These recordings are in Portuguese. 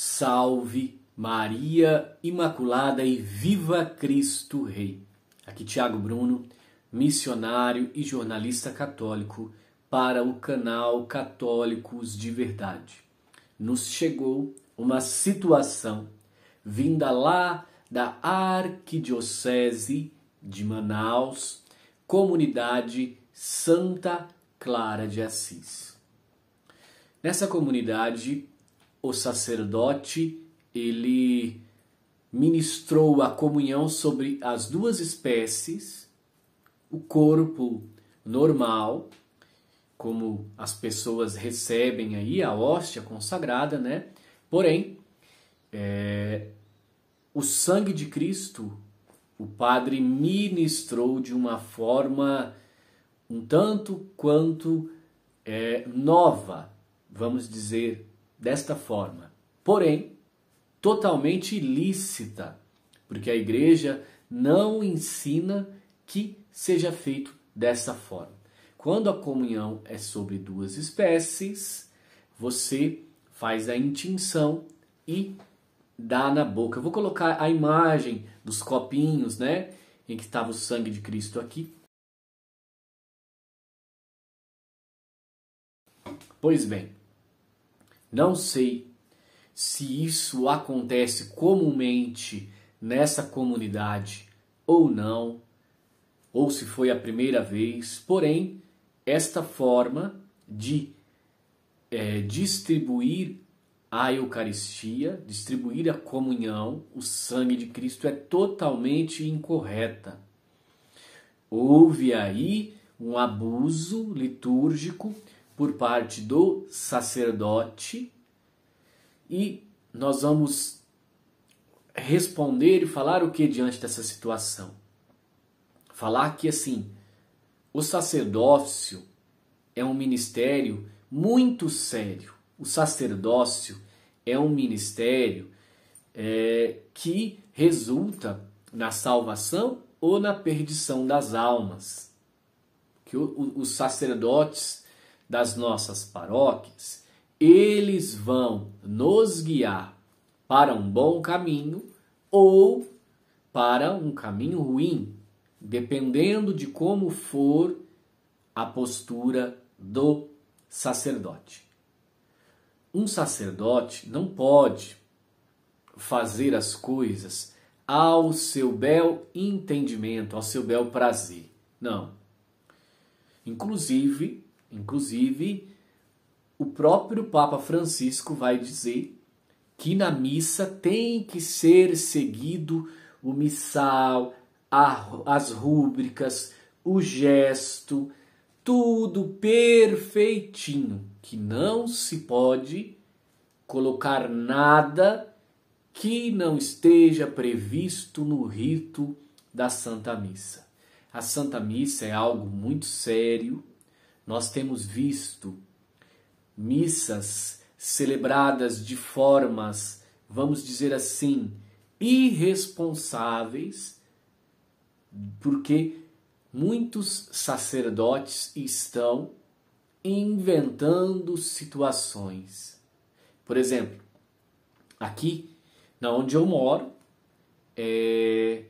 Salve Maria Imaculada e Viva Cristo Rei. Aqui Tiago Bruno, missionário e jornalista católico para o canal Católicos de Verdade. Nos chegou uma situação vinda lá da Arquidiocese de Manaus, comunidade Santa Clara de Assis. Nessa comunidade o sacerdote ele ministrou a comunhão sobre as duas espécies, o corpo normal, como as pessoas recebem aí a hóstia consagrada, né? Porém, é, o sangue de Cristo, o Padre ministrou de uma forma um tanto quanto é, nova, vamos dizer desta forma, porém totalmente ilícita, porque a igreja não ensina que seja feito dessa forma. Quando a comunhão é sobre duas espécies, você faz a intinção e dá na boca. Eu vou colocar a imagem dos copinhos, né? Em que estava o sangue de Cristo aqui. Pois bem, não sei se isso acontece comumente nessa comunidade ou não, ou se foi a primeira vez, porém, esta forma de é, distribuir a Eucaristia, distribuir a comunhão, o sangue de Cristo é totalmente incorreta. Houve aí um abuso litúrgico por parte do sacerdote e nós vamos responder e falar o que diante dessa situação? Falar que assim, o sacerdócio é um ministério muito sério. O sacerdócio é um ministério é, que resulta na salvação ou na perdição das almas. Que o, o, os sacerdotes das nossas paróquias, eles vão nos guiar para um bom caminho ou para um caminho ruim, dependendo de como for a postura do sacerdote. Um sacerdote não pode fazer as coisas ao seu bel entendimento, ao seu bel prazer. Não. Inclusive, Inclusive, o próprio Papa Francisco vai dizer que na missa tem que ser seguido o missal, a, as rúbricas, o gesto, tudo perfeitinho, que não se pode colocar nada que não esteja previsto no rito da Santa Missa. A Santa Missa é algo muito sério, nós temos visto missas celebradas de formas, vamos dizer assim, irresponsáveis, porque muitos sacerdotes estão inventando situações. Por exemplo, aqui, na onde eu moro, é...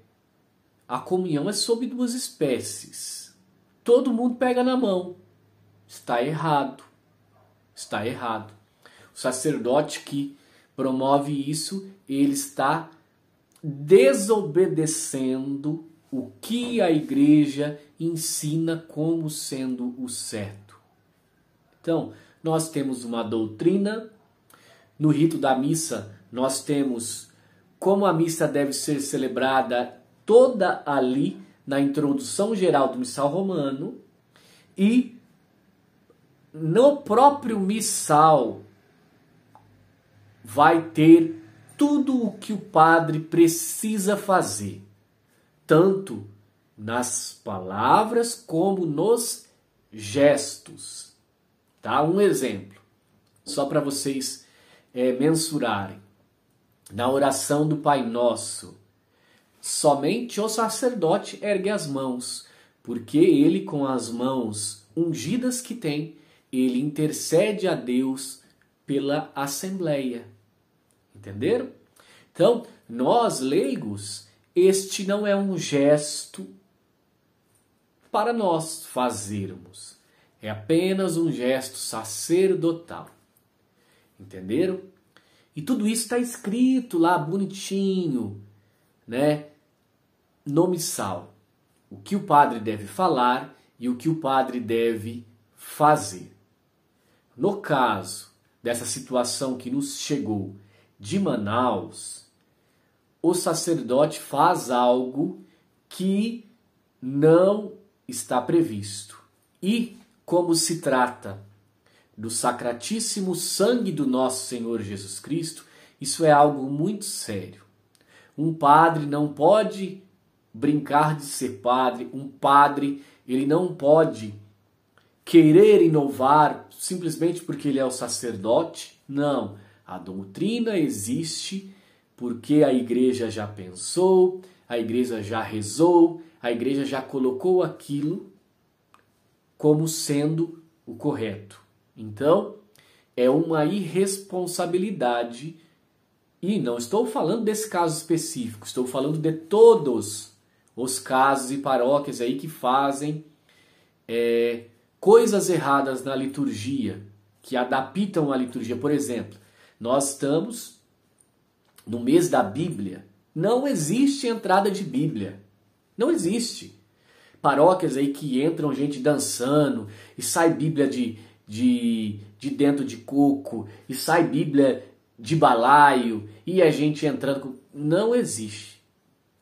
a comunhão é sobre duas espécies. Todo mundo pega na mão. Está errado. Está errado. O sacerdote que promove isso, ele está desobedecendo o que a igreja ensina como sendo o certo. Então, nós temos uma doutrina, no rito da missa, nós temos como a missa deve ser celebrada toda ali na introdução geral do missal romano e no próprio missal vai ter tudo o que o padre precisa fazer, tanto nas palavras como nos gestos. Tá? Um exemplo, só para vocês é, mensurarem. Na oração do Pai Nosso, somente o sacerdote ergue as mãos, porque ele, com as mãos ungidas que tem, ele intercede a Deus pela assembleia. Entenderam? Então, nós leigos, este não é um gesto para nós fazermos. É apenas um gesto sacerdotal. Entenderam? E tudo isso está escrito lá bonitinho, né? No missal. O que o padre deve falar e o que o padre deve fazer. No caso dessa situação que nos chegou de Manaus, o sacerdote faz algo que não está previsto. E como se trata do sacratíssimo sangue do nosso Senhor Jesus Cristo, isso é algo muito sério. Um padre não pode brincar de ser padre, um padre, ele não pode querer inovar simplesmente porque ele é o sacerdote. Não. A doutrina existe porque a igreja já pensou, a igreja já rezou, a igreja já colocou aquilo como sendo o correto. Então, é uma irresponsabilidade. E não estou falando desse caso específico, estou falando de todos os casos e paróquias aí que fazem é, coisas erradas na liturgia, que adaptam a liturgia. Por exemplo, nós estamos no mês da Bíblia. Não existe entrada de Bíblia. Não existe. Paróquias aí que entram gente dançando e sai Bíblia de, de, de dentro de coco e sai Bíblia de balaio e a gente entrando. Com... Não existe.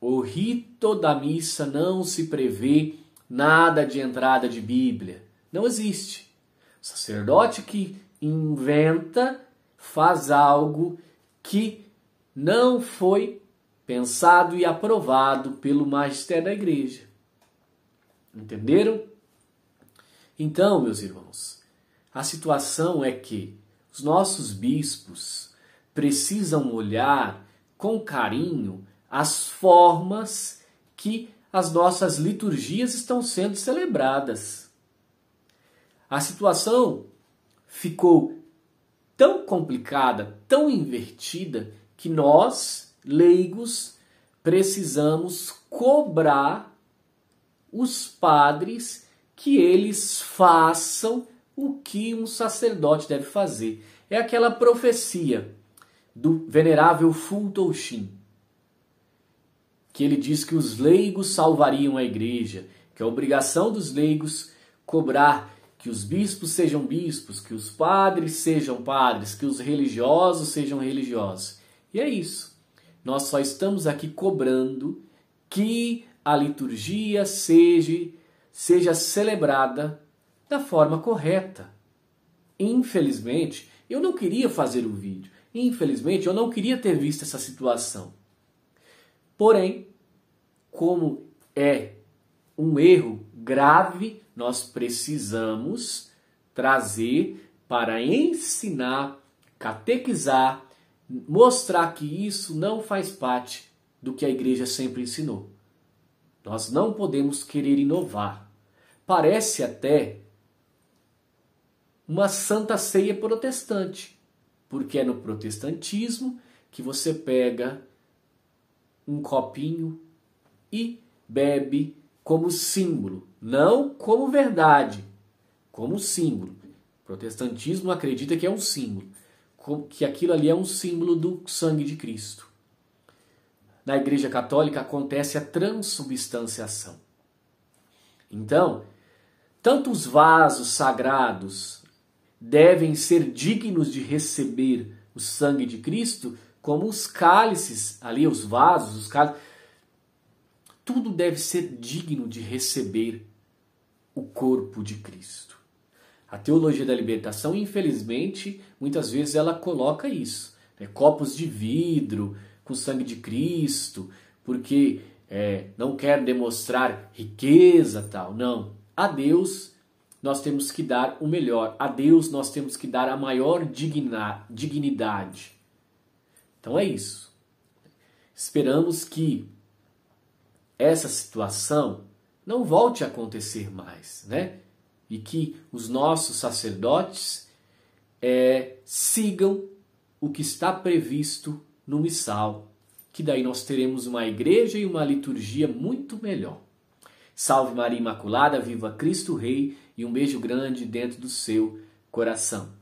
O rito da missa não se prevê nada de entrada de Bíblia. Não existe. O sacerdote que inventa faz algo que não foi pensado e aprovado pelo magistério da igreja. Entenderam? Então, meus irmãos, a situação é que os nossos bispos precisam olhar com carinho as formas que as nossas liturgias estão sendo celebradas. A situação ficou tão complicada, tão invertida, que nós, leigos, precisamos cobrar os padres que eles façam o que um sacerdote deve fazer. É aquela profecia do venerável Fulton Sheen, que ele diz que os leigos salvariam a igreja, que é obrigação dos leigos cobrar que os bispos sejam bispos, que os padres sejam padres, que os religiosos sejam religiosos. E é isso. Nós só estamos aqui cobrando que a liturgia seja, seja celebrada da forma correta. Infelizmente, eu não queria fazer o vídeo. Infelizmente, eu não queria ter visto essa situação. Porém, como é um erro grave nós precisamos trazer para ensinar, catequizar, mostrar que isso não faz parte do que a igreja sempre ensinou. Nós não podemos querer inovar. Parece até uma santa ceia protestante, porque é no protestantismo que você pega um copinho e bebe como símbolo não como verdade, como símbolo. O protestantismo acredita que é um símbolo, que aquilo ali é um símbolo do sangue de Cristo. Na Igreja Católica acontece a transubstanciação. Então, tanto os vasos sagrados devem ser dignos de receber o sangue de Cristo, como os cálices, ali os vasos, os cálices, tudo deve ser digno de receber o corpo de Cristo. A teologia da libertação, infelizmente, muitas vezes ela coloca isso. Né? Copos de vidro com sangue de Cristo, porque é, não quer demonstrar riqueza tal. Não. A Deus nós temos que dar o melhor. A Deus nós temos que dar a maior digna, dignidade. Então é isso. Esperamos que essa situação não volte a acontecer mais, né? E que os nossos sacerdotes é, sigam o que está previsto no missal, que daí nós teremos uma igreja e uma liturgia muito melhor. Salve Maria Imaculada, viva Cristo Rei e um beijo grande dentro do seu coração.